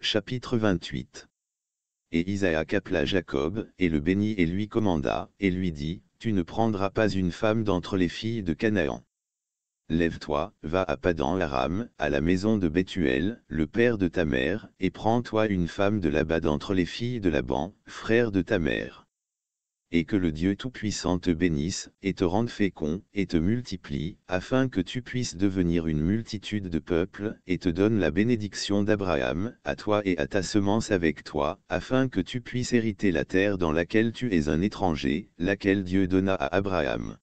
chapitre 28. Et Isaac appela Jacob, et le bénit et lui commanda, et lui dit, Tu ne prendras pas une femme d'entre les filles de Canaan. Lève-toi, va à Padan Aram, à la maison de Bethuel, le père de ta mère, et prends-toi une femme de là-bas d'entre les filles de Laban, frère de ta mère et que le Dieu Tout-Puissant te bénisse, et te rende fécond, et te multiplie, afin que tu puisses devenir une multitude de peuples, et te donne la bénédiction d'Abraham, à toi et à ta semence avec toi, afin que tu puisses hériter la terre dans laquelle tu es un étranger, laquelle Dieu donna à Abraham.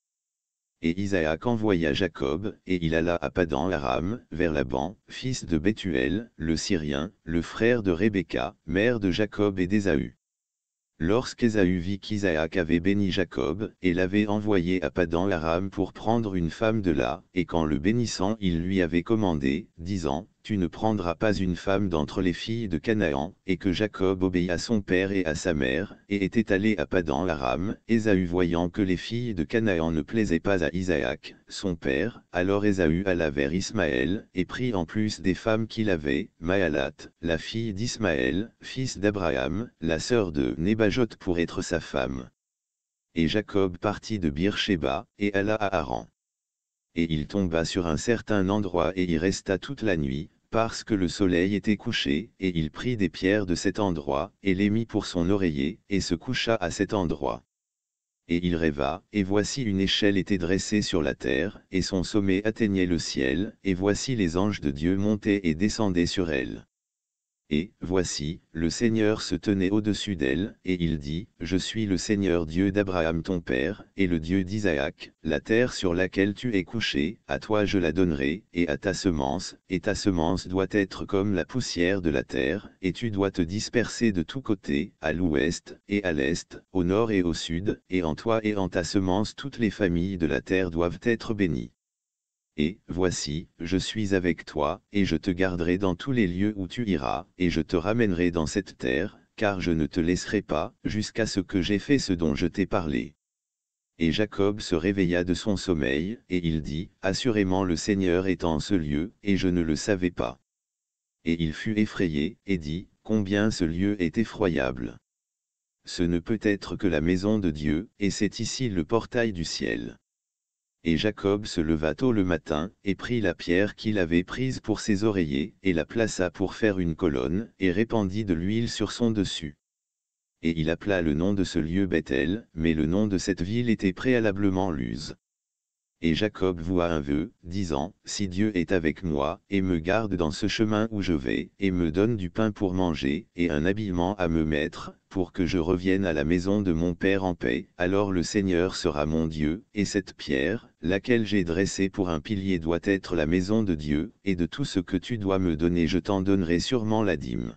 Et Isaac envoya Jacob, et il alla à Padan Aram, vers Laban, fils de Bethuel, le Syrien, le frère de Rebecca, mère de Jacob et d'Ésaü. Lorsqu'Ésaü vit qu'Isaac avait béni Jacob et l'avait envoyé à Padan Aram pour prendre une femme de là, et qu'en le bénissant il lui avait commandé, disant, tu ne prendras pas une femme d'entre les filles de Canaan, et que Jacob obéit à son père et à sa mère, et était allé à Padan Aram, Esaü voyant que les filles de Canaan ne plaisaient pas à Isaac, son père, alors Esaü alla vers Ismaël, et prit en plus des femmes qu'il avait, Maalat, la fille d'Ismaël, fils d'Abraham, la sœur de Nébajote pour être sa femme. Et Jacob partit de Beersheba, et alla à Haran. Et il tomba sur un certain endroit et y resta toute la nuit, parce que le soleil était couché, et il prit des pierres de cet endroit, et les mit pour son oreiller, et se coucha à cet endroit. Et il rêva, et voici une échelle était dressée sur la terre, et son sommet atteignait le ciel, et voici les anges de Dieu montaient et descendaient sur elle. Et, voici, le Seigneur se tenait au-dessus d'elle, et il dit, Je suis le Seigneur Dieu d'Abraham ton père, et le Dieu d'Isaac, la terre sur laquelle tu es couché, à toi je la donnerai, et à ta semence, et ta semence doit être comme la poussière de la terre, et tu dois te disperser de tous côtés, à l'ouest, et à l'est, au nord et au sud, et en toi et en ta semence toutes les familles de la terre doivent être bénies et, voici, je suis avec toi, et je te garderai dans tous les lieux où tu iras, et je te ramènerai dans cette terre, car je ne te laisserai pas, jusqu'à ce que j'ai fait ce dont je t'ai parlé. Et Jacob se réveilla de son sommeil, et il dit, Assurément le Seigneur est en ce lieu, et je ne le savais pas. Et il fut effrayé, et dit, Combien ce lieu est effroyable. Ce ne peut être que la maison de Dieu, et c'est ici le portail du ciel et Jacob se leva tôt le matin, et prit la pierre qu'il avait prise pour ses oreillers, et la plaça pour faire une colonne, et répandit de l'huile sur son dessus. Et il appela le nom de ce lieu Bethel, mais le nom de cette ville était préalablement Luz. Et Jacob voua un vœu, disant, Si Dieu est avec moi, et me garde dans ce chemin où je vais, et me donne du pain pour manger, et un habillement à me mettre, pour que je revienne à la maison de mon Père en paix, alors le Seigneur sera mon Dieu, et cette pierre, laquelle j'ai dressée pour un pilier doit être la maison de Dieu, et de tout ce que tu dois me donner je t'en donnerai sûrement la dîme.